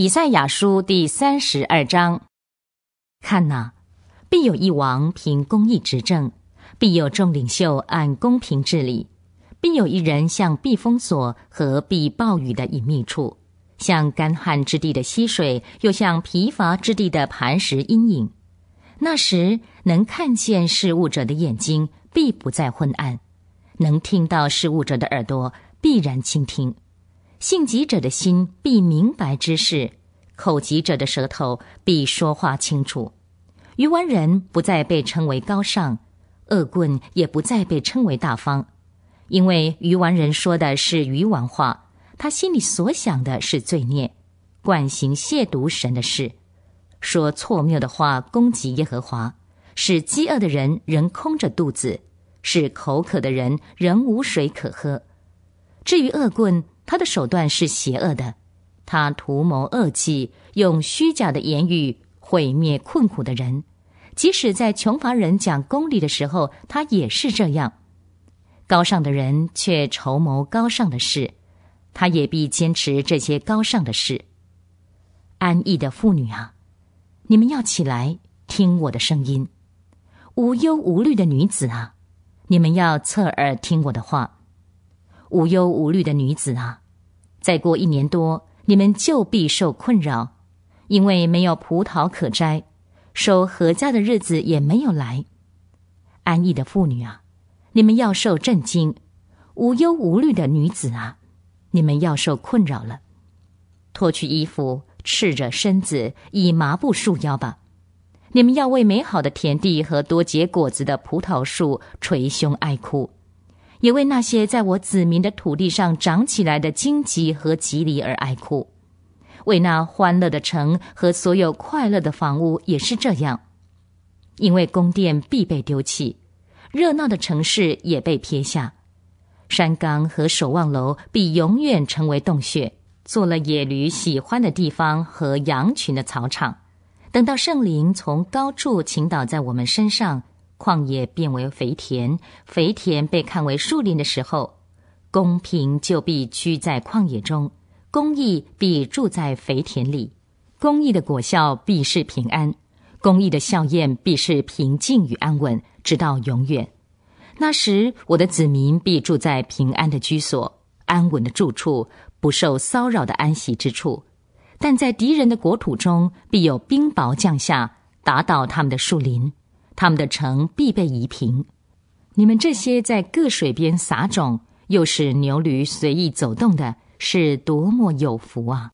以赛亚书第三十二章：看呐，必有一王凭公义执政，必有众领袖按公平治理，必有一人向避风所和避暴雨的隐秘处，像干旱之地的溪水，又像疲乏之地的磐石阴影。那时，能看见事物者的眼睛必不再昏暗，能听到事物者的耳朵必然倾听。性急者的心必明白之事，口急者的舌头必说话清楚。鱼丸人不再被称为高尚，恶棍也不再被称为大方，因为鱼丸人说的是鱼丸话，他心里所想的是罪孽，惯行亵渎神的事，说错谬的话攻击耶和华，使饥饿的人仍空着肚子，使口渴的人仍无水可喝。至于恶棍。他的手段是邪恶的，他图谋恶计，用虚假的言语毁灭困苦的人。即使在穷乏人讲公理的时候，他也是这样。高尚的人却筹谋高尚的事，他也必坚持这些高尚的事。安逸的妇女啊，你们要起来听我的声音；无忧无虑的女子啊，你们要侧耳听我的话。无忧无虑的女子啊，再过一年多，你们就必受困扰，因为没有葡萄可摘，收禾稼的日子也没有来。安逸的妇女啊，你们要受震惊；无忧无虑的女子啊，你们要受困扰了。脱去衣服，赤着身子，以麻布束腰吧。你们要为美好的田地和多结果子的葡萄树捶胸哀哭。也为那些在我子民的土地上长起来的荆棘和棘藜而哀哭，为那欢乐的城和所有快乐的房屋也是这样，因为宫殿必被丢弃，热闹的城市也被撇下，山岗和守望楼必永远成为洞穴，做了野驴喜欢的地方和羊群的草场，等到圣灵从高处倾倒在我们身上。旷野变为肥田，肥田被看为树林的时候，公平就必居在旷野中，公义必住在肥田里，公义的果效必是平安，公义的效验必是平静与安稳，直到永远。那时，我的子民必住在平安的居所，安稳的住处，不受骚扰的安息之处。但在敌人的国土中，必有冰雹降下，打倒他们的树林。他们的城必被夷平，你们这些在各水边撒种，又是牛驴随意走动的，是多么有福啊！